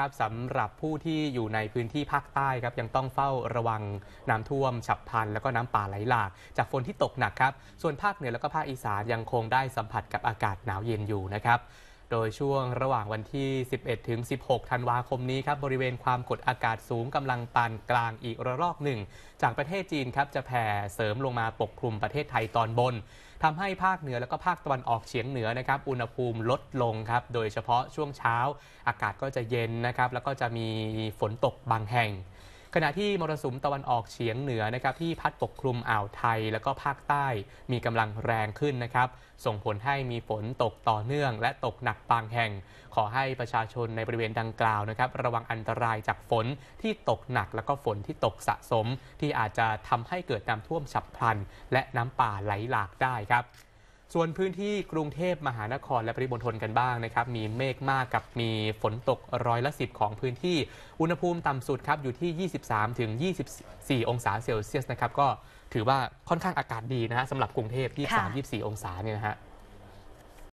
ครับสำหรับผู้ที่อยู่ในพื้นที่ภาคใต้ครับ ยังต้องเฝ้าระวังน้ำท่วม ฉับพลันแล้วก็น้ำป่าไหลหลาก จากฝนที่ตกหนักครับ ส่วนภาคเหนือแล้วก็ภาคอีสานยังคงได้สัมผัสกับอากาศหนาวเย็นอยู่นะครับโดยช่วงระหว่างวันที่ 11 ถึง 16 ธันวาคมนี้ครับ บริเวณความกดอากาศสูงกำลังปานกลางอีกระลอกหนึ่ง จากประเทศจีนครับจะแผ่เสริมลงมาปกคลุมประเทศไทยตอนบนทำให้ภาคเหนือและก็ภาคตะวันออกเฉียงเหนือนะครับ อุณหภูมิลดลงครับโดยเฉพาะช่วงเช้าอากาศก็จะเย็นนะครับ แล้วก็จะมีฝนตกบางแห่งขณะ ที่มรสุมตะวันออกเฉียงเหนือนะครับ ที่พัดปกคลุม อ่าวไทยและก็ภาคใต้มีกำลังแรงขึ้นนะครับ ส่งผลให้มีฝนตกต่อเนื่องและตกหนักบางแห่ง ขอให้ประชาชนในบริเวณดังกล่าวนะครับ ระวังอันตรายจากฝนที่ตกหนักและก็ฝนที่ตกสะสม ที่อาจจะทำให้เกิดน้ำท่วมฉับพลันและน้ำป่าไหลหลากได้ครับส่วนพื้นที่กรุงเทพมหานครและปริมณฑลกันบ้างนะครับ มีเมฆมากกับมีฝนตกร้อยละสิบของพื้นที่ อุณหภูมิต่ำสุดครับอยู่ที่ 23 ถึง 24 องศาเซลเซียสนะครับ ก็ถือว่าค่อนข้างอากาศดีนะฮะสำหรับกรุงเทพที่23 24 องศาเนี่ยนะฮะ